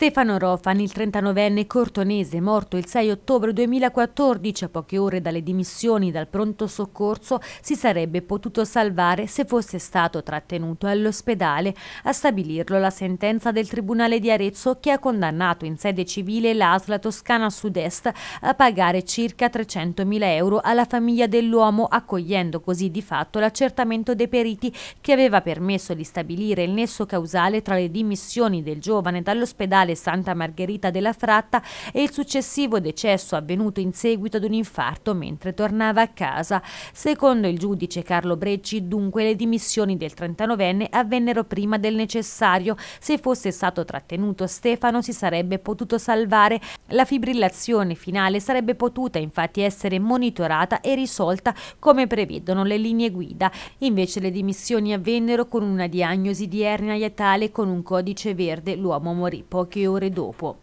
Stefano Rofan, il 39enne cortonese morto il 6 ottobre 2014 a poche ore dalle dimissioni dal pronto soccorso, si sarebbe potuto salvare se fosse stato trattenuto all'ospedale. A stabilirlo la sentenza del Tribunale di Arezzo che ha condannato in sede civile l'ASLA Toscana Sud-Est a pagare circa 300.000 euro alla famiglia dell'uomo, accogliendo così di fatto l'accertamento dei periti che aveva permesso di stabilire il nesso causale tra le dimissioni del giovane dall'ospedale ospedale Santa Margherita della Fratta e il successivo decesso avvenuto in seguito ad un infarto mentre tornava a casa. Secondo il giudice Carlo Brecci, dunque, le dimissioni del 39enne avvennero prima del necessario. Se fosse stato trattenuto Stefano si sarebbe potuto salvare. La fibrillazione finale sarebbe potuta infatti essere monitorata e risolta come prevedono le linee guida. Invece le dimissioni avvennero con una diagnosi di ernia iatale con un codice verde. L'uomo morì pochi poche ore dopo.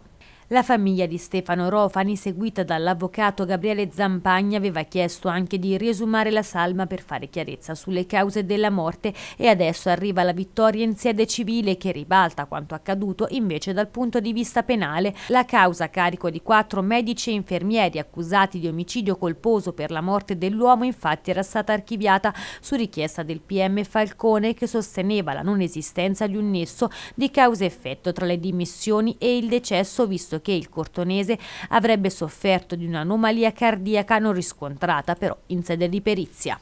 La famiglia di Stefano Rofani, seguita dall'avvocato Gabriele Zampagna, aveva chiesto anche di riesumare la salma per fare chiarezza sulle cause della morte e adesso arriva la vittoria in sede civile che ribalta quanto accaduto invece dal punto di vista penale. La causa a carico di quattro medici e infermieri accusati di omicidio colposo per la morte dell'uomo infatti era stata archiviata su richiesta del PM Falcone che sosteneva la non esistenza di un nesso di causa-effetto tra le dimissioni e il decesso visto visto che il cortonese avrebbe sofferto di un'anomalia cardiaca non riscontrata però in sede di perizia.